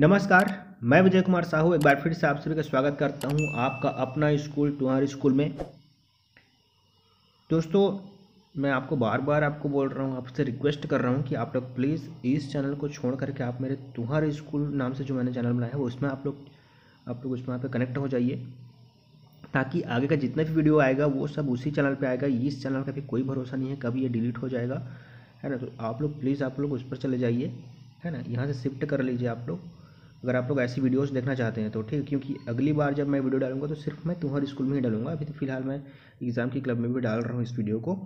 नमस्कार मैं विजय कुमार साहू एक बार फिर से आप सभी का स्वागत करता हूं आपका अपना स्कूल तुम्हारे स्कूल में दोस्तों मैं आपको बार बार आपको बोल रहा हूं आपसे रिक्वेस्ट कर रहा हूं कि आप लोग प्लीज़ इस चैनल को छोड़ करके आप मेरे तुम्हारे स्कूल नाम से जो मैंने चैनल बनाया है उसमें आप लोग आप लोग उसमें आप कनेक्ट हो जाइए ताकि आगे का जितना भी वीडियो आएगा वो सब उसी चैनल पर आएगा इस चैनल का भी कोई भरोसा नहीं है कभी ये डिलीट हो जाएगा है ना तो आप लोग प्लीज़ आप लोग उस पर चले जाइए है ना यहाँ से शिफ्ट कर लीजिए आप लोग अगर आप लोग ऐसी वीडियोस देखना चाहते हैं तो ठीक क्योंकि अगली बार जब मैं वीडियो डालूंगा तो सिर्फ मैं तुम्हारे स्कूल में ही डालूंगा अभी तो फिलहाल मैं एग्ज़ाम की क्लब में भी डाल रहा हूँ इस वीडियो को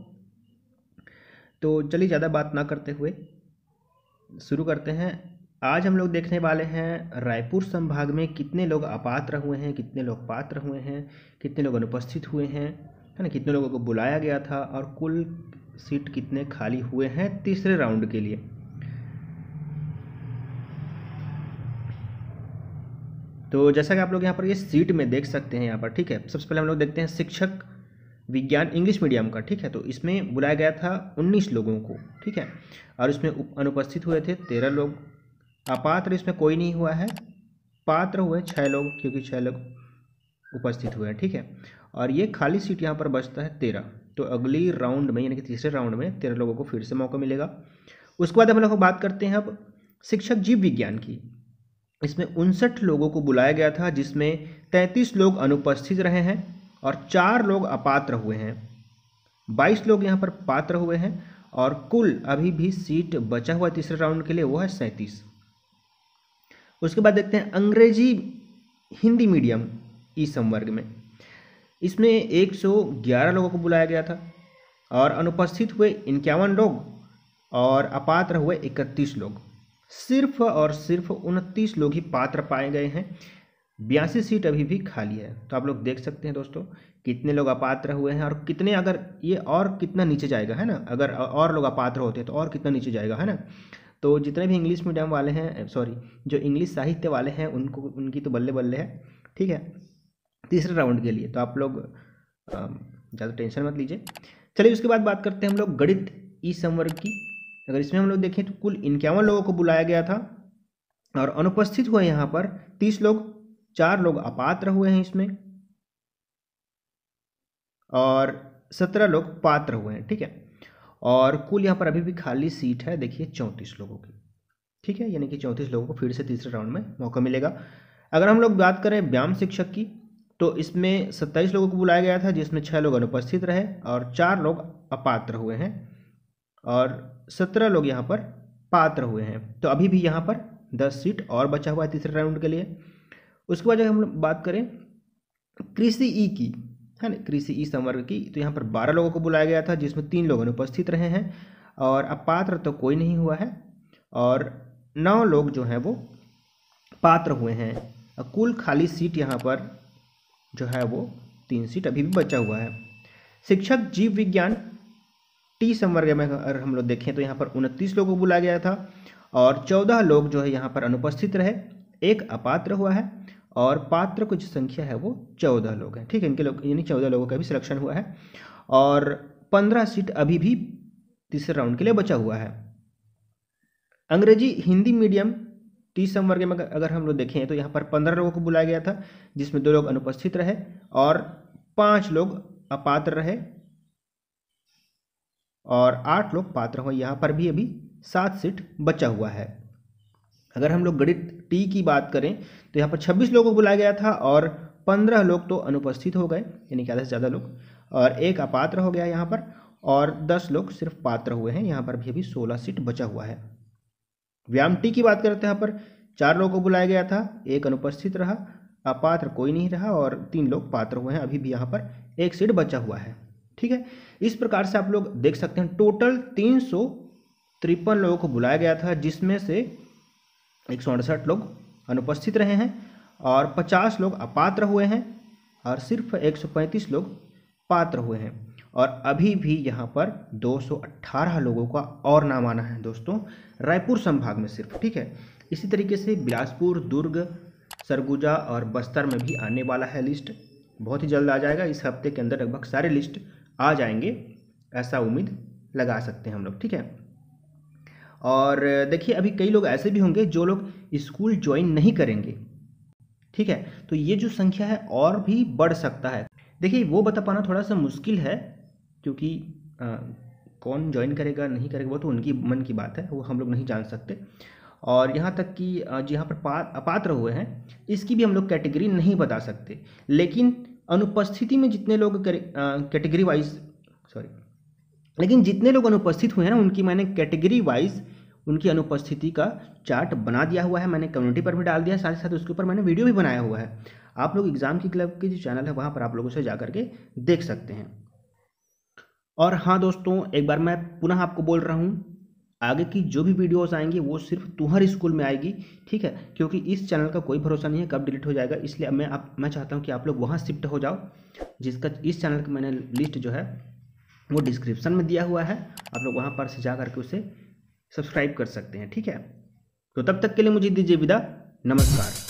तो चलिए ज़्यादा बात ना करते हुए शुरू करते हैं आज हम लोग देखने वाले हैं रायपुर संभाग में कितने लोग अपात्र हुए हैं कितने लोग पात्र हुए हैं कितने लोग अनुपस्थित हुए हैं है ना कितने लोगों को बुलाया गया था और कुल सीट कितने खाली हुए हैं तीसरे राउंड के लिए तो जैसा कि आप लोग यहाँ पर ये सीट में देख सकते हैं यहाँ पर ठीक है सबसे पहले हम लोग देखते हैं शिक्षक विज्ञान इंग्लिश मीडियम का ठीक है तो इसमें बुलाया गया था उन्नीस लोगों को ठीक है और इसमें अनुपस्थित हुए थे तेरह लोग अपात्र इसमें कोई नहीं हुआ है पात्र हुए छः लोग क्योंकि छः लोग उपस्थित हुए हैं ठीक है और ये खाली सीट यहाँ पर बचता है तेरह तो अगली राउंड में यानी कि तीसरे राउंड में तेरह लोगों को फिर से मौका मिलेगा उसके बाद हम लोग बात करते हैं अब शिक्षक जीव विज्ञान की इसमें उनसठ लोगों को बुलाया गया था जिसमें तैंतीस लोग अनुपस्थित रहे हैं और चार लोग अपात्र हुए हैं बाईस लोग यहाँ पर पात्र हुए हैं और कुल अभी भी सीट बचा हुआ तीसरे राउंड के लिए वो है सैंतीस उसके बाद देखते हैं अंग्रेजी हिंदी मीडियम ई संवर्ग में इसमें 111 लोगों को बुलाया गया था और अनुपस्थित हुए इक्यावन लोग और अपात्र हुए इकतीस लोग सिर्फ और सिर्फ उनतीस लोग ही पात्र पाए गए हैं बयासी सीट अभी भी खाली है तो आप लोग देख सकते हैं दोस्तों कितने लोग अपात्र हुए हैं और कितने अगर ये और कितना नीचे जाएगा है ना अगर और लोग अपात्र होते हैं तो और कितना नीचे जाएगा है ना तो जितने भी इंग्लिश मीडियम वाले हैं सॉरी जो इंग्लिश साहित्य वाले हैं उनको उनकी तो बल्ले बल्ले है ठीक है तीसरे राउंड के लिए तो आप लोग ज़्यादा टेंशन मत लीजिए चलिए उसके बाद बात करते हैं हम लोग गणित ई संवर्ग की अगर इसमें हम लोग देखें तो कुल इक्यावन लोगों को बुलाया गया था और अनुपस्थित हुए यहाँ पर तीस लोग चार लोग अपात्र हुए हैं इसमें और सत्रह लोग पात्र हुए हैं ठीक है और कुल यहाँ पर अभी भी खाली सीट है देखिए चौंतीस लोगों की ठीक है यानी कि चौंतीस लोगों को फिर से तीसरे राउंड में मौका मिलेगा अगर हम लोग बात करें व्यायाम शिक्षक की तो इसमें सत्ताईस लोगों को बुलाया गया था जिसमें छः लोग अनुपस्थित रहे और चार लोग अपात्र हुए हैं और सत्रह लोग यहाँ पर पात्र हुए हैं तो अभी भी यहाँ पर दस सीट और बचा हुआ है तीसरे राउंड के लिए उसके बाद अगर हम बात करें कृषि ई की है ना कृषि ई संवर्ग की तो यहाँ पर बारह लोगों को बुलाया गया था जिसमें तीन लोग अनुपस्थित रहे हैं और अब पात्र तो कोई नहीं हुआ है और नौ लोग जो हैं वो पात्र हुए हैं कुल खाली सीट यहाँ पर जो है वो तीन सीट अभी भी बचा हुआ है शिक्षक जीव विज्ञान टी समवर्ग में अगर हम लोग देखें तो यहाँ पर उनतीस लोगों को बुलाया गया था और चौदह लोग जो है यहाँ पर अनुपस्थित रहे एक अपात्र हुआ है और पात्र कुछ संख्या है वो चौदह लोग हैं ठीक है इनके लोग यानी चौदह लोगों का भी सिलेक्शन हुआ है और पंद्रह सीट अभी भी तीसरे राउंड के लिए बचा हुआ है अंग्रेजी हिंदी मीडियम टी संवर्ग में अगर हम लोग देखें तो यहाँ पर पंद्रह लोगों को बुलाया गया था जिसमें दो लोग अनुपस्थित रहे और पाँच लोग अपात्र रहे और आठ लोग पात्र हों यहाँ पर भी अभी सात सीट बचा हुआ है अगर हम लोग गणित टी की बात करें तो यहाँ पर छब्बीस लोगों को बुलाया गया था और पंद्रह लोग तो अनुपस्थित हो गए यानी आधा से ज़्यादा लोग और एक अपात्र हो गया यहाँ पर और दस लोग सिर्फ पात्र हुए हैं यहाँ पर भी अभी सोलह सीट बचा हुआ है व्यायाम टी की बात करते हैं यहाँ पर चार लोगों को बुलाया गया था एक अनुपस्थित रहा अपात्र कोई नहीं रहा और तीन लोग पात्र हुए हैं अभी भी यहाँ पर एक सीट बचा हुआ है ठीक है इस प्रकार से आप लोग देख सकते हैं टोटल तीन सौ तिरपन लोगों को बुलाया गया था जिसमें से एक सौ अड़सठ लोग अनुपस्थित रहे हैं और पचास लोग अपात्र हुए हैं और सिर्फ एक सौ पैंतीस लोग पात्र हुए हैं और अभी भी यहाँ पर 218 लोगों का और नाम आना है दोस्तों रायपुर संभाग में सिर्फ ठीक है इसी तरीके से बिलासपुर दुर्ग सरगुजा और बस्तर में भी आने वाला है लिस्ट बहुत ही जल्द आ जाएगा इस हफ्ते के अंदर लगभग सारे लिस्ट आ जाएंगे ऐसा उम्मीद लगा सकते हैं हम लोग ठीक है और देखिए अभी कई लोग ऐसे भी होंगे जो लोग स्कूल ज्वाइन नहीं करेंगे ठीक है तो ये जो संख्या है और भी बढ़ सकता है देखिए वो बता पाना थोड़ा सा मुश्किल है क्योंकि आ, कौन ज्वाइन करेगा नहीं करेगा वो तो उनकी मन की बात है वो हम लोग नहीं जान सकते और यहाँ तक कि जो यहाँ पर पा अपात्र हुए हैं इसकी भी हम लोग कैटेगरी नहीं बता सकते लेकिन अनुपस्थिति में जितने लोग कैटेगरी वाइज सॉरी लेकिन जितने लोग अनुपस्थित हुए हैं ना उनकी मैंने कैटेगरी वाइज उनकी अनुपस्थिति का चार्ट बना दिया हुआ है मैंने कम्युनिटी पर भी डाल दिया साथ ही साथ उसके ऊपर मैंने वीडियो भी बनाया हुआ है आप लोग एग्ज़ाम की क्लब के जो चैनल है वहाँ पर आप लोगों से जा करके देख सकते हैं और हाँ दोस्तों एक बार मैं पुनः आपको बोल रहा हूँ आगे की जो भी वीडियोस आएंगी वो सिर्फ तुहर स्कूल में आएगी ठीक है क्योंकि इस चैनल का कोई भरोसा नहीं है कब डिलीट हो जाएगा इसलिए मैं आप मैं चाहता हूँ कि आप लोग वहाँ शिफ्ट हो जाओ जिसका इस चैनल का मैंने लिस्ट जो है वो डिस्क्रिप्शन में दिया हुआ है आप लोग वहाँ पर से जा करके उसे सब्सक्राइब कर सकते हैं ठीक है तो तब तक के लिए मुझे दीजिए विदा नमस्कार